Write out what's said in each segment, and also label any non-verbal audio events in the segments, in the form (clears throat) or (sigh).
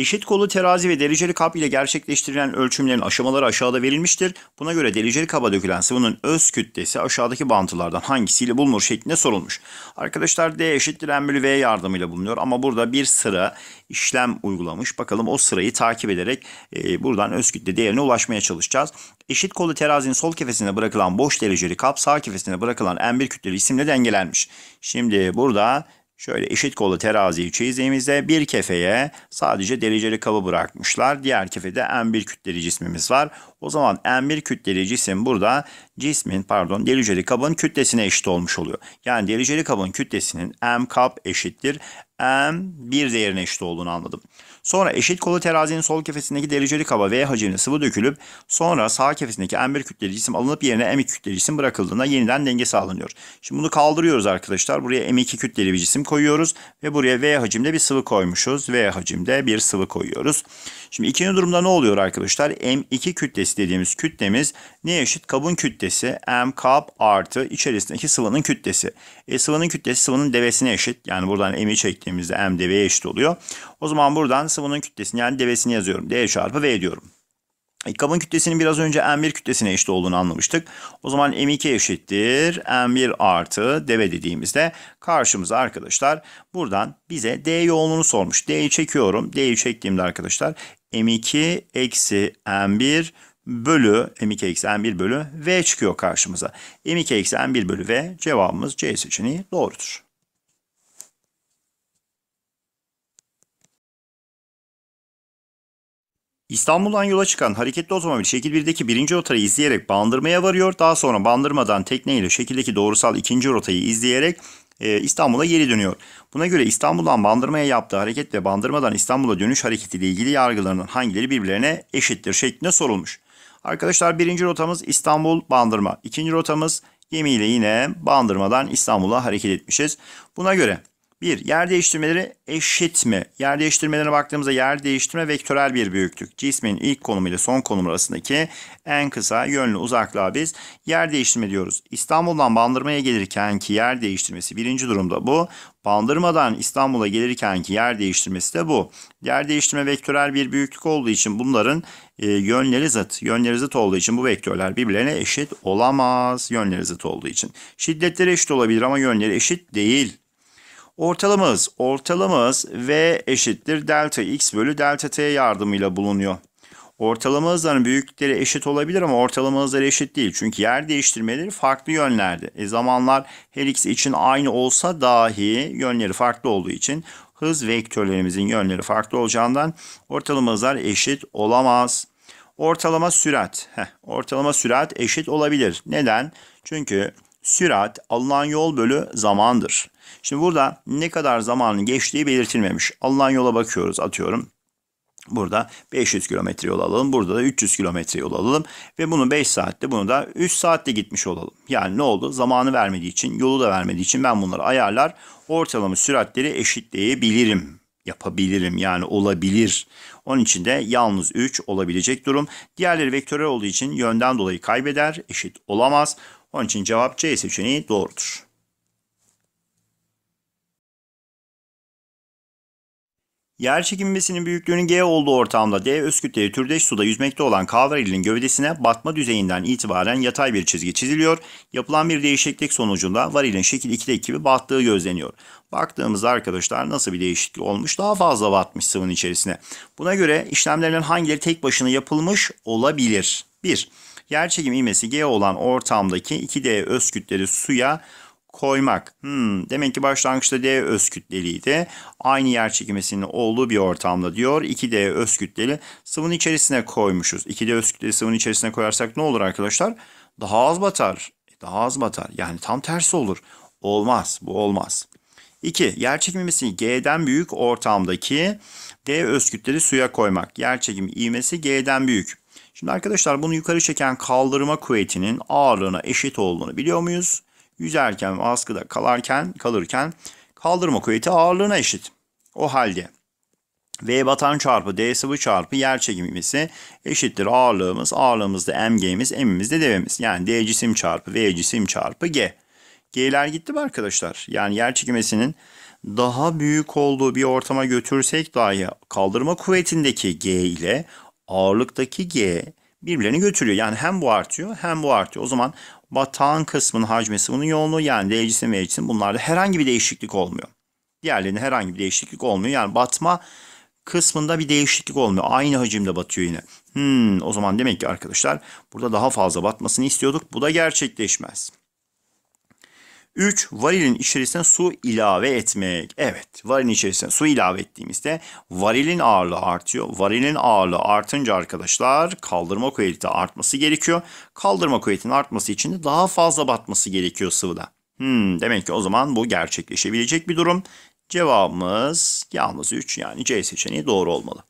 Eşit kolu terazi ve dereceli kap ile gerçekleştirilen ölçümlerin aşamaları aşağıda verilmiştir. Buna göre dereceli kaba dökülen sıvının öz kütlesi aşağıdaki bağıntılardan hangisiyle bulunur şeklinde sorulmuş. Arkadaşlar D eşittir M bölü V yardımıyla bulunuyor ama burada bir sıra işlem uygulamış. Bakalım o sırayı takip ederek e, buradan öz kütle değerine ulaşmaya çalışacağız. Eşit kolu terazinin sol kefesine bırakılan boş dereceli kap sağ kefesine bırakılan M1 kütleli isimle dengelenmiş. Şimdi burada Şöyle eşit kollu teraziyi çizdiğimizde bir kefeye sadece dereceli kabı bırakmışlar. Diğer kefede M1 kütleli cismimiz var. O zaman M1 kütleli cisim burada cismin pardon dereceli kabın kütlesine eşit olmuş oluyor. Yani dereceli kabın kütlesinin M kap eşittir. m bir değerine eşit olduğunu anladım. Sonra eşit kolu terazinin sol kefesindeki dereceli kaba V hacimli sıvı dökülüp sonra sağ kefesindeki M1 kütleli cisim alınıp yerine M2 kütleli cisim bırakıldığında yeniden denge sağlanıyor. Şimdi bunu kaldırıyoruz arkadaşlar. Buraya M2 kütleli bir cisim koyuyoruz ve buraya V hacimde bir sıvı koymuşuz. V hacimde bir sıvı koyuyoruz. Şimdi ikinci durumda ne oluyor arkadaşlar? M2 kütlesi dediğimiz kütlemiz ne eşit? Kabın kütlesi M kap artı içerisindeki sıvının kütlesi. E, sıvının kütlesi sıvının devesine eşit. Yani buradan M'i çektiğimizde M deveye eşit oluyor. O zaman buradan sıvının kütlesini yani devesini yazıyorum. D çarpı V diyorum. E, kabın kütlesinin biraz önce M1 kütlesine eşit olduğunu anlamıştık. O zaman M2 eşittir. M1 artı deve dediğimizde karşımıza arkadaşlar buradan bize D yoğunluğunu sormuş. D'yi çekiyorum. D'yi çektiğimde arkadaşlar M2 eksi M1 bölü M2 eksi M1 bölü V çıkıyor karşımıza. M2 eksi M1 bölü V cevabımız C seçeneği doğrudur. İstanbul'dan yola çıkan hareketli otomobil şekil 1'deki birinci rotayı izleyerek bandırmaya varıyor. Daha sonra bandırmadan tekneyle şekildeki doğrusal ikinci rotayı izleyerek e, İstanbul'a geri dönüyor. Buna göre İstanbul'dan bandırmaya yaptığı hareket ve bandırmadan İstanbul'a dönüş hareketi ile ilgili yargılarının hangileri birbirlerine eşittir şeklinde sorulmuş. Arkadaşlar birinci rotamız İstanbul bandırma. ikinci rotamız gemiyle yine bandırmadan İstanbul'a hareket etmişiz. Buna göre 1. Yer değiştirmeleri eşit mi? Yer değiştirmelerine baktığımızda yer değiştirme vektörel bir büyüklük. Cismin ilk konumu ile son konumu arasındaki en kısa yönlü uzaklığa biz yer değiştirme diyoruz. İstanbul'dan Bandırma'ya gelirken ki yer değiştirmesi birinci durumda bu. Bandırmadan İstanbul'a gelirken ki yer değiştirmesi de bu. Yer değiştirme vektörel bir büyüklük olduğu için bunların e, yönleri zıt. Yönleri zıt olduğu için bu vektörler birbirlerine eşit olamaz. Yönleri zıt olduğu için. Şiddetleri eşit olabilir ama yönleri eşit değil. Ortalamamız, ortalamamız V eşittir delta x bölü delta t yardımıyla bulunuyor. Ortalama hızların büyüklükleri eşit olabilir ama ortalama hızları eşit değil. Çünkü yer değiştirmeleri farklı yönlerde. E zamanlar her ikisi için aynı olsa dahi yönleri farklı olduğu için hız vektörlerimizin yönleri farklı olacağından ortalama hızlar eşit olamaz. Ortalama sürat. Heh, ortalama sürat eşit olabilir. Neden? Çünkü Sürat alınan yol bölü zamandır. Şimdi burada ne kadar zamanın geçtiği belirtilmemiş. Alınan yola bakıyoruz atıyorum. Burada 500 kilometre yol alalım. Burada da 300 kilometre yol alalım. Ve bunu 5 saatte bunu da 3 saatte gitmiş olalım. Yani ne oldu? Zamanı vermediği için, yolu da vermediği için ben bunları ayarlar. Ortalama süratleri eşitleyebilirim. Yapabilirim yani olabilir. Onun için de yalnız 3 olabilecek durum. Diğerleri vektörel olduğu için yönden dolayı kaybeder. Eşit olamaz. Onun için cevap C seçeneği doğrudur. Yer çekimi besinin büyüklüğünün G olduğu ortamda D öz türdeş suda yüzmekte olan kavrailin gövdesine batma düzeyinden itibaren yatay bir çizgi çiziliyor. Yapılan bir değişiklik sonucunda varilin şekil 2'deki gibi battığı gözleniyor. Baktığımızda arkadaşlar nasıl bir değişiklik olmuş? Daha fazla batmış sıvının içerisine. Buna göre işlemlerinin hangileri tek başına yapılmış olabilir? 1. Yerçekim imesi G olan ortamdaki 2D öz kütleri suya koymak. Hmm, demek ki başlangıçta D öz kütleliydi. Aynı yer çekimesinin olduğu bir ortamda diyor. 2D öz kütleli sıvının içerisine koymuşuz. 2D öz kütleli sıvının içerisine koyarsak ne olur arkadaşlar? Daha az batar. E, daha az batar. Yani tam tersi olur. Olmaz. Bu olmaz. 2. Yer çekimimesi G'den büyük ortamdaki D öz kütleli suya koymak. Yer çekim ivmesi G'den büyük. Şimdi arkadaşlar bunu yukarı çeken kaldırma kuvvetinin ağırlığına eşit olduğunu biliyor muyuz? Yüzerken ve askıda kalarken, kalırken kaldırma kuvveti ağırlığına eşit. O halde V batan çarpı D sıvı çarpı yer çekimimizi eşittir ağırlığımız. Ağırlığımızda MG'miz, M'imiz de D'miz. Yani D cisim çarpı V cisim çarpı G. G'ler gitti mi arkadaşlar? Yani yer çekimesinin daha büyük olduğu bir ortama götürsek dahi kaldırma kuvvetindeki G ile ağırlıktaki G birbirlerini götürüyor. Yani hem bu artıyor hem bu artıyor. O zaman batağın kısmının hacmi bunun yoğunluğu yani D cisim ve cisim bunlarda herhangi bir değişiklik olmuyor. Diğerlerinde herhangi bir değişiklik olmuyor. Yani batma kısmında bir değişiklik olmuyor. Aynı hacimde batıyor yine. Hmm, o zaman demek ki arkadaşlar burada daha fazla batmasını istiyorduk. Bu da gerçekleşmez. 3. Varilin içerisine su ilave etmek. Evet varilin içerisine su ilave ettiğimizde varilin ağırlığı artıyor. Varilin ağırlığı artınca arkadaşlar kaldırma kuvveti artması gerekiyor. Kaldırma kuvvetinin artması için de daha fazla batması gerekiyor sıvıda. Hmm, demek ki o zaman bu gerçekleşebilecek bir durum. Cevabımız yalnız 3 yani C seçeneği doğru olmalı.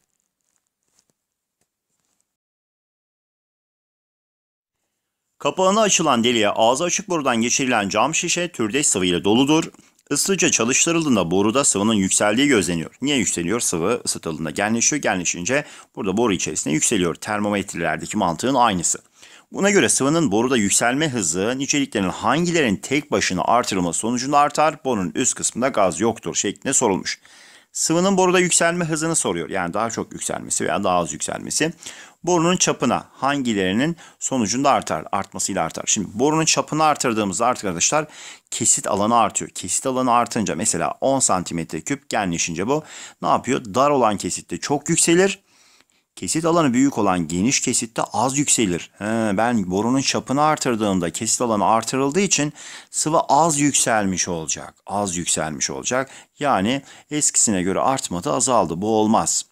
Kapağını açılan deliğe ağzı açık borudan geçirilen cam şişe türdeş sıvıyla doludur. Isıca çalıştırıldığında boruda sıvının yükseldiği gözleniyor. Niye yükseliyor? Sıvı ısıtıldığında genleşiyor. Genleşince burada boru içerisinde yükseliyor. Termometrelerdeki mantığın aynısı. Buna göre sıvının boruda yükselme hızı niceliklerin hangilerin tek başına artırılması sonucunda artar, borunun üst kısmında gaz yoktur şeklinde sorulmuş. Sıvının boruda yükselme hızını soruyor. Yani daha çok yükselmesi veya daha az yükselmesi. Borunun çapına hangilerinin sonucunda artar? Artmasıyla artar. Şimdi borunun çapını artırdığımızda artık arkadaşlar kesit alanı artıyor. Kesit alanı artınca mesela 10 santimetre küp genleşince bu ne yapıyor? Dar olan kesitte çok yükselir Kesit alanı büyük olan geniş kesitte az yükselir. He, ben borunun çapını artırdığımda kesit alanı artırıldığı için sıvı az yükselmiş olacak. Az yükselmiş olacak. Yani eskisine göre artmadı azaldı. Bu olmaz.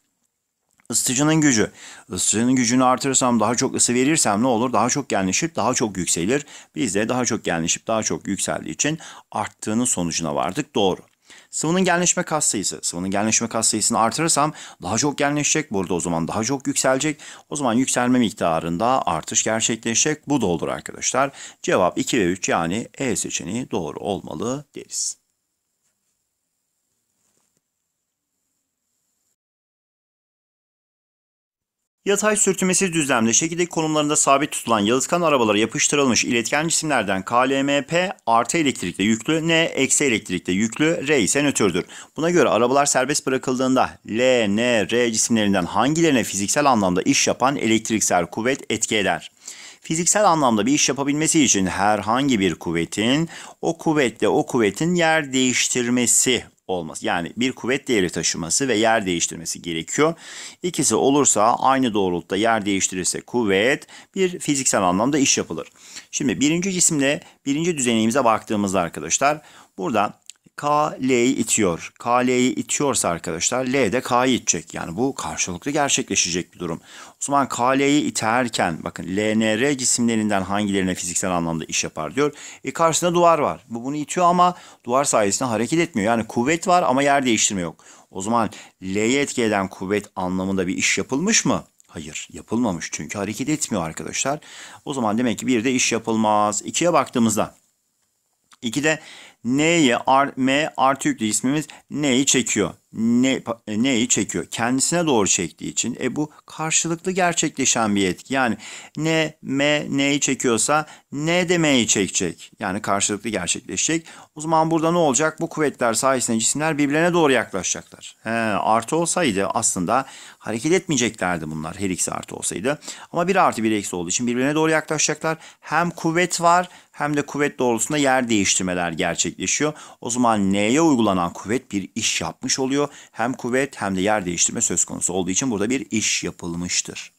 Isıtıcının gücü. Isıtıcının gücünü artırırsam daha çok ısı verirsem ne olur? Daha çok genleşip daha çok yükselir. Bizde daha çok genleşip daha çok yükseldiği için arttığının sonucuna vardık. Doğru. Sıvının genleşme katsayısı, sayısı. Sıvının genleşme kas artırırsam daha çok genleşecek. Burada o zaman daha çok yükselecek. O zaman yükselme miktarında artış gerçekleşecek. Bu da olur arkadaşlar. Cevap 2 ve 3 yani E seçeneği doğru olmalı deriz. Yatay sürtünmesiz düzlemde şekildeki konumlarında sabit tutulan yalıtkan arabalara yapıştırılmış iletken cisimlerden KLMP artı elektrikle yüklü, N eksi elektrikle yüklü, R ise nötrdür. Buna göre arabalar serbest bırakıldığında L, N, R cisimlerinden hangilerine fiziksel anlamda iş yapan elektriksel kuvvet etki eder? Fiziksel anlamda bir iş yapabilmesi için herhangi bir kuvvetin o kuvvetle o kuvvetin yer değiştirmesi olması. Yani bir kuvvet değeri taşıması ve yer değiştirmesi gerekiyor. İkisi olursa aynı doğrultuda yer değiştirirse kuvvet bir fiziksel anlamda iş yapılır. Şimdi birinci cisimle birinci düzenimize baktığımızda arkadaşlar burada K L'yi itiyor. K L'yi itiyorsa arkadaşlar L de K'yı itecek. Yani bu karşılıklı gerçekleşecek bir durum. O zaman K L'yi iterken bakın LNR cisimlerinden hangilerine fiziksel anlamda iş yapar diyor. E karşısında duvar var. Bu bunu itiyor ama duvar sayesinde hareket etmiyor. Yani kuvvet var ama yer değiştirme yok. O zaman L'ye etki eden kuvvet anlamında bir iş yapılmış mı? Hayır yapılmamış çünkü hareket etmiyor arkadaşlar. O zaman demek ki bir de iş yapılmaz. İkiye baktığımızda İki de N'ye ar, M artı yüklü ismimiz N'yi çekiyor. Ne, e, N'yi çekiyor. Kendisine doğru çektiği için e bu karşılıklı gerçekleşen bir etki. Yani N, M N'yi çekiyorsa N de M'yi çekecek. Yani karşılıklı gerçekleşecek. O zaman burada ne olacak? Bu kuvvetler sayesinde cisimler birbirlerine doğru yaklaşacaklar. He, artı olsaydı aslında hareket etmeyeceklerdi bunlar her ikisi artı olsaydı. Ama bir artı bir eksi olduğu için birbirine doğru yaklaşacaklar. Hem kuvvet var hem de kuvvet doğrultusunda yer değiştirmeler gerçekleşiyor. O zaman N'ye uygulanan kuvvet bir iş yapmış oluyor. Hem kuvvet hem de yer değiştirme söz konusu olduğu için burada bir iş yapılmıştır.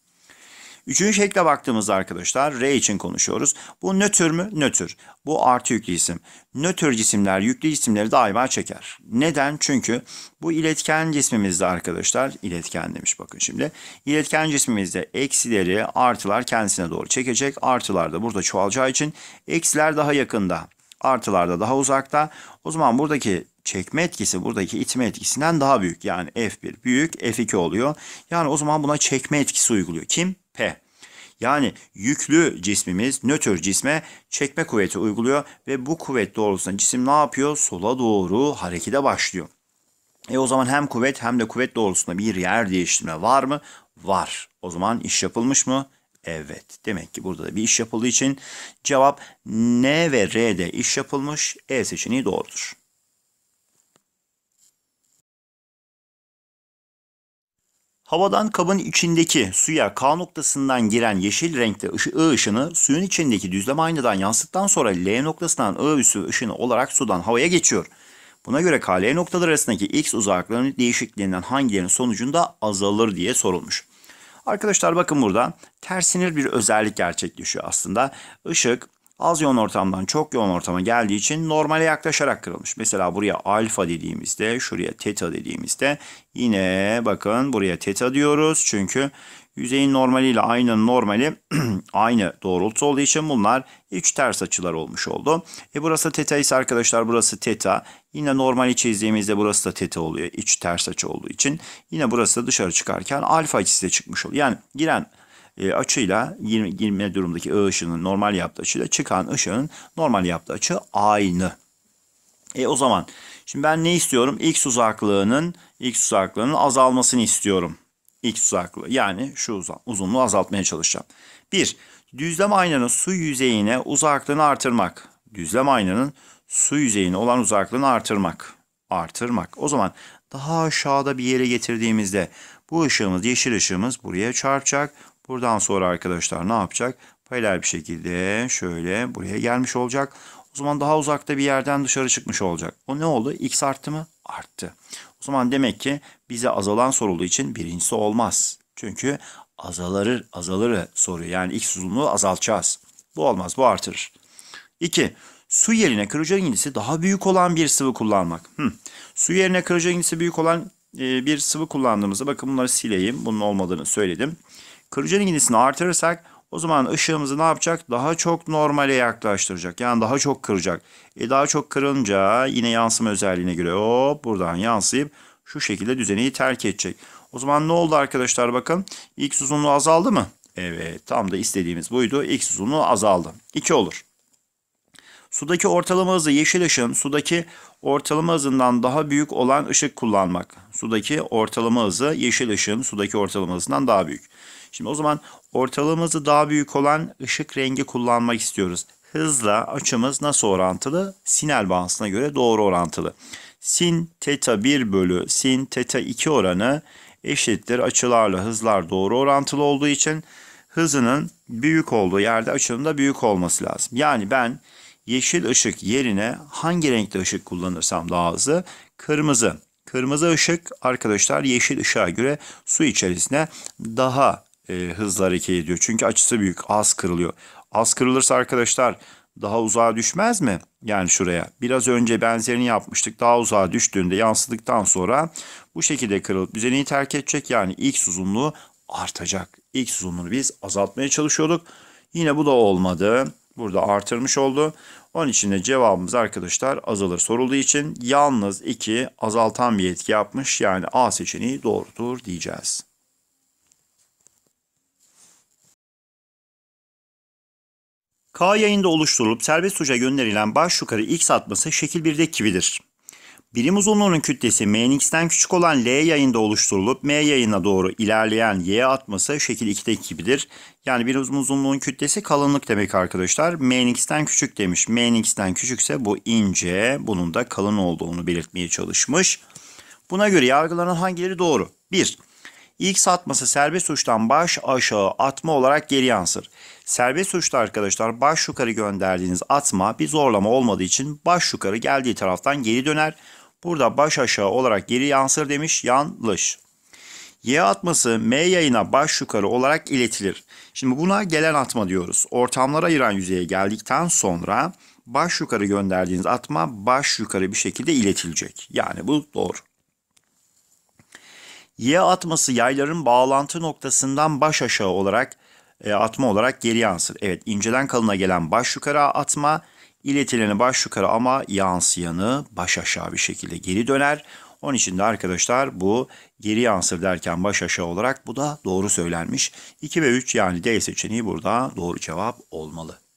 Üçüncü şekle baktığımızda arkadaşlar R için konuşuyoruz. Bu nötr mü? Nötr. Bu artı yüklü isim. Nötr cisimler yüklü cisimleri daima çeker. Neden? Çünkü bu iletken cismimizde arkadaşlar iletken demiş bakın şimdi. İletken cismimizde eksileri artılar kendisine doğru çekecek. Artılar da burada çoğalacağı için eksiler daha yakında. Artılar da daha uzakta. O zaman buradaki çekme etkisi buradaki itme etkisinden daha büyük. Yani F1 büyük F2 oluyor. Yani o zaman buna çekme etkisi uyguluyor. Kim? Yani yüklü cismimiz nötr cisme çekme kuvveti uyguluyor ve bu kuvvet doğrultusunda cisim ne yapıyor? Sola doğru harekete başlıyor. E o zaman hem kuvvet hem de kuvvet doğrultusunda bir yer değiştirme var mı? Var. O zaman iş yapılmış mı? Evet. Demek ki burada da bir iş yapıldığı için cevap N ve R'de iş yapılmış. E seçeneği doğrudur. Havadan kabın içindeki suya K noktasından giren yeşil renkte I ışını suyun içindeki düzlem aynadan yansıttıktan sonra L noktasından I üssü ışını olarak sudan havaya geçiyor. Buna göre KL noktalar arasındaki x uzaklığının değişikliğinden hangilerinin sonucunda azalır diye sorulmuş. Arkadaşlar bakın burada tersinir bir özellik gerçekleşiyor aslında. Işık Az yoğun ortamdan çok yoğun ortama geldiği için normale yaklaşarak kırılmış. Mesela buraya alfa dediğimizde, şuraya teta dediğimizde yine bakın buraya teta diyoruz. Çünkü yüzeyin normaliyle (clears throat) aynı normali aynı doğrultu olduğu için bunlar üç ters açılar olmuş oldu. E burası teta ise arkadaşlar burası teta. Yine normali çizdiğimizde burası da teta oluyor üç ters açı olduğu için. Yine burası da dışarı çıkarken alfa açısı çıkmış oluyor. Yani giren e, açıyla 20, 20 durumdaki I ışının normal yaptığı açıyla çıkan ışığın normal yaptığı açı aynı. E o zaman şimdi ben ne istiyorum? X uzaklığının X uzaklığının azalmasını istiyorum. X uzaklığı yani şu uzunluğu azaltmaya çalışacağım. 1. Düzlem aynanın su yüzeyine uzaklığını artırmak. Düzlem aynanın su yüzeyine olan uzaklığını artırmak. Artırmak. O zaman daha aşağıda bir yere getirdiğimizde bu ışığımız, yeşil ışığımız buraya çarpacak. Buradan sonra arkadaşlar ne yapacak? Paralel bir şekilde şöyle buraya gelmiş olacak. O zaman daha uzakta bir yerden dışarı çıkmış olacak. O ne oldu? X arttı mı? Arttı. O zaman demek ki bize azalan sorulduğu için birincisi olmaz. Çünkü azalır azalır soru. Yani x uzunluğu azaltacağız. Bu olmaz, bu artırır. 2. Su yerine kırıcı indisi daha büyük olan bir sıvı kullanmak. Hmm. Su yerine kırıcı indisi büyük olan e, bir sıvı kullandığımızda bakın bunları sileyim. Bunun olmadığını söyledim. Kırıcı ilgisini artırırsak o zaman ışığımızı ne yapacak? Daha çok normale yaklaştıracak. Yani daha çok kıracak. E daha çok kırınca yine yansıma özelliğine göre hop buradan yansıyıp şu şekilde düzeneyi terk edecek. O zaman ne oldu arkadaşlar bakın. X uzunluğu azaldı mı? Evet tam da istediğimiz buydu. X uzunluğu azaldı. 2 olur. Sudaki ortalama hızı yeşil ışın, sudaki ortalama hızından daha büyük olan ışık kullanmak. Sudaki ortalama hızı yeşil ışın, sudaki ortalama hızından daha büyük. Şimdi o zaman ortalama hızı daha büyük olan ışık rengi kullanmak istiyoruz. Hızla açımız nasıl orantılı? Sinel bağıntısına göre doğru orantılı. Sin teta 1 bölü sin teta 2 oranı eşittir açılarla hızlar doğru orantılı olduğu için hızının büyük olduğu yerde açının da büyük olması lazım. Yani ben yeşil ışık yerine hangi renkli ışık kullanırsam daha hızlı? Kırmızı. Kırmızı ışık arkadaşlar yeşil ışığa göre su içerisine daha e, hızlı hareket ediyor. Çünkü açısı büyük az kırılıyor. Az kırılırsa arkadaşlar daha uzağa düşmez mi? Yani şuraya. Biraz önce benzerini yapmıştık. Daha uzağa düştüğünde yansıdıktan sonra bu şekilde kırılıp düzeneyi terk edecek. Yani ilk uzunluğu artacak. İlk uzunluğunu biz azaltmaya çalışıyorduk. Yine bu da olmadı. Burada artırmış oldu. Onun için de cevabımız arkadaşlar azalır sorulduğu için yalnız 2 azaltan bir etki yapmış. Yani A seçeneği doğrudur diyeceğiz. K yayında oluşturulup serbest uca gönderilen baş yukarı X atması şekil 1'deki gibidir. Birim uzunluğunun kütlesi M'nin x'ten küçük olan L yayında oluşturulup M yayına doğru ilerleyen Y atması şekil 2'deki gibidir. Yani birim uzunluğun kütlesi kalınlık demek arkadaşlar. M'nin x'ten küçük demiş. M'nin x'ten küçükse bu ince, bunun da kalın olduğunu belirtmeye çalışmış. Buna göre yargılanan hangileri doğru? 1. X atması serbest uçtan baş aşağı atma olarak geri yansır. Serbest uçta arkadaşlar baş yukarı gönderdiğiniz atma bir zorlama olmadığı için baş yukarı geldiği taraftan geri döner. Burada baş aşağı olarak geri yansır demiş. Yanlış. Y atması M yayına baş yukarı olarak iletilir. Şimdi buna gelen atma diyoruz. Ortamlara ayıran yüzeye geldikten sonra baş yukarı gönderdiğiniz atma baş yukarı bir şekilde iletilecek. Yani bu doğru. Y atması yayların bağlantı noktasından baş aşağı olarak e, atma olarak geri yansır. Evet inceden kalına gelen baş yukarı atma İletileni baş yukarı ama yansıyanı baş aşağı bir şekilde geri döner. Onun için de arkadaşlar bu geri yansır derken baş aşağı olarak bu da doğru söylenmiş. 2 ve 3 yani D seçeneği burada doğru cevap olmalı.